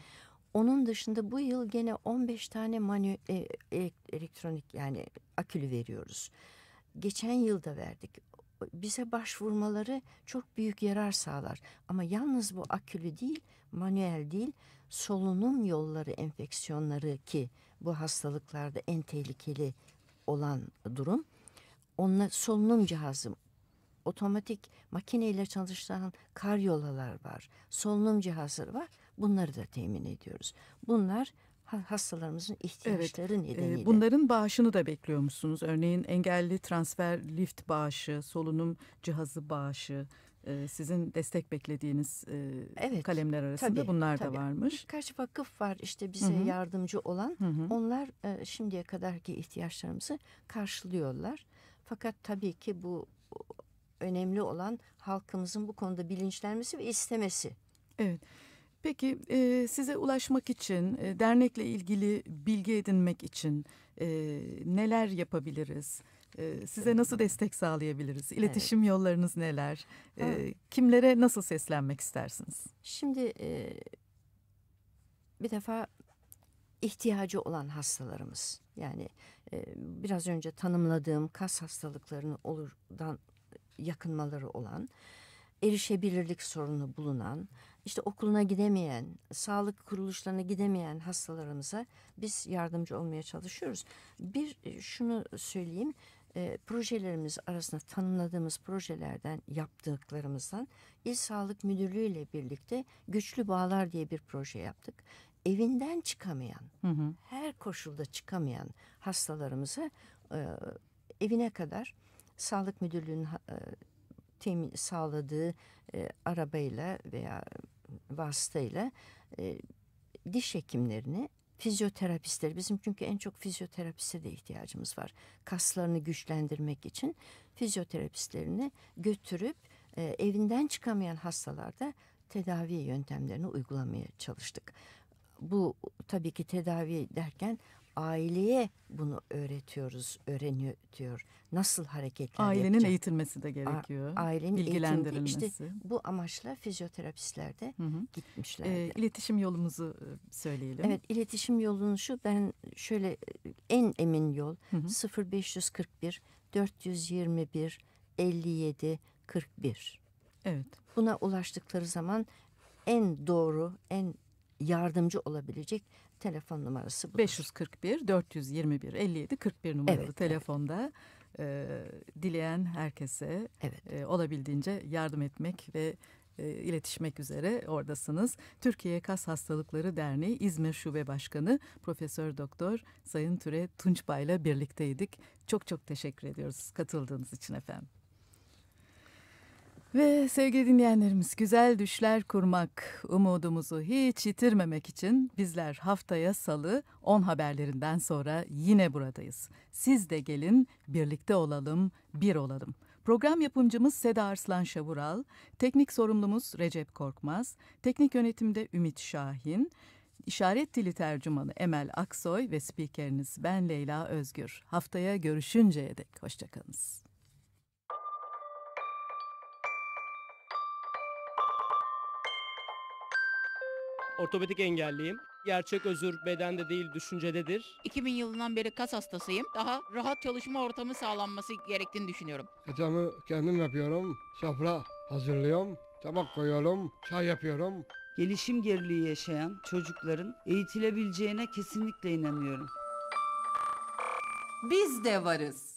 Onun dışında bu yıl gene 15 tane manu e, e, elektronik yani akülü veriyoruz geçen yılda verdik. Bize başvurmaları çok büyük yarar sağlar. Ama yalnız bu akülü değil, manuel değil, solunum yolları enfeksiyonları ki bu hastalıklarda en tehlikeli olan durum. Onunla solunum cihazı otomatik makineyle çalışan karyolalar var, solunum cihazları var. Bunları da temin ediyoruz. Bunlar hastalarımızın ihtiyaçları evet. nedeniyle. bunların bağışını da bekliyor musunuz? Örneğin engelli transfer lift bağışı, solunum cihazı bağışı, e, sizin destek beklediğiniz e, evet, kalemler arasında tabii, bunlar tabii. da varmış. Birkaç vakıf var işte bize Hı-hı. yardımcı olan. Hı-hı. Onlar e, şimdiye kadarki ihtiyaçlarımızı karşılıyorlar. Fakat tabii ki bu önemli olan halkımızın bu konuda bilinçlenmesi ve istemesi. Evet. Peki e, size ulaşmak için, e, dernekle ilgili bilgi edinmek için e, neler yapabiliriz? E, size nasıl destek sağlayabiliriz? İletişim evet. yollarınız neler? E, kimlere nasıl seslenmek istersiniz? Şimdi e, bir defa ihtiyacı olan hastalarımız yani e, biraz önce tanımladığım kas hastalıklarını olurdan yakınmaları olan erişebilirlik sorunu bulunan işte okuluna gidemeyen, sağlık kuruluşlarına gidemeyen hastalarımıza biz yardımcı olmaya çalışıyoruz. Bir e, şunu söyleyeyim, e, projelerimiz arasında tanımladığımız projelerden yaptıklarımızdan İl Sağlık Müdürlüğü ile birlikte Güçlü Bağlar diye bir proje yaptık. Evinden çıkamayan, hı hı. her koşulda çıkamayan hastalarımıza e, evine kadar Sağlık Müdürlüğü'nün e, temin sağladığı e, arabayla veya vasıtayla e, diş hekimlerini fizyoterapistleri bizim çünkü en çok fizyoterapiste de ihtiyacımız var. Kaslarını güçlendirmek için fizyoterapistlerini götürüp e, evinden çıkamayan hastalarda tedavi yöntemlerini uygulamaya çalıştık. Bu tabii ki tedavi derken aileye bunu öğretiyoruz, öğreniyor diyor. Nasıl hareketler Ailenin yapacak? eğitilmesi de gerekiyor. A ailenin bilgilendirilmesi. İşte bu amaçla fizyoterapistler de hı hı. gitmişlerdi. E, ee, iletişim yolumuzu e, söyleyelim. Evet, iletişim yolunu şu ben şöyle e, en emin yol hı hı. 0541 421 57 41. Evet. Buna ulaştıkları zaman en doğru, en yardımcı olabilecek telefon numarası budur. 541 421 57 41 numaralı evet, telefonda evet. E, dileyen herkese evet. e, olabildiğince yardım etmek ve e, iletişmek üzere oradasınız. Türkiye Kas Hastalıkları Derneği İzmir Şube Başkanı Profesör Doktor Sayın Türe Tunçbay'la birlikteydik. Çok çok teşekkür ediyoruz katıldığınız için efendim. Ve sevgili dinleyenlerimiz güzel düşler kurmak, umudumuzu hiç yitirmemek için bizler haftaya salı 10 haberlerinden sonra yine buradayız. Siz de gelin birlikte olalım, bir olalım. Program yapımcımız Seda Arslan Şavural, teknik sorumlumuz Recep Korkmaz, teknik yönetimde Ümit Şahin, işaret dili tercümanı Emel Aksoy ve spikeriniz ben Leyla Özgür. Haftaya görüşünceye dek hoşçakalınız. Ortopedik engelliyim. Gerçek özür bedende değil düşüncededir. 2000 yılından beri kas hastasıyım. Daha rahat çalışma ortamı sağlanması gerektiğini düşünüyorum. Etamı kendim yapıyorum. Sofra hazırlıyorum. Tabak koyuyorum. Çay yapıyorum. Gelişim geriliği yaşayan çocukların eğitilebileceğine kesinlikle inanıyorum. Biz de varız.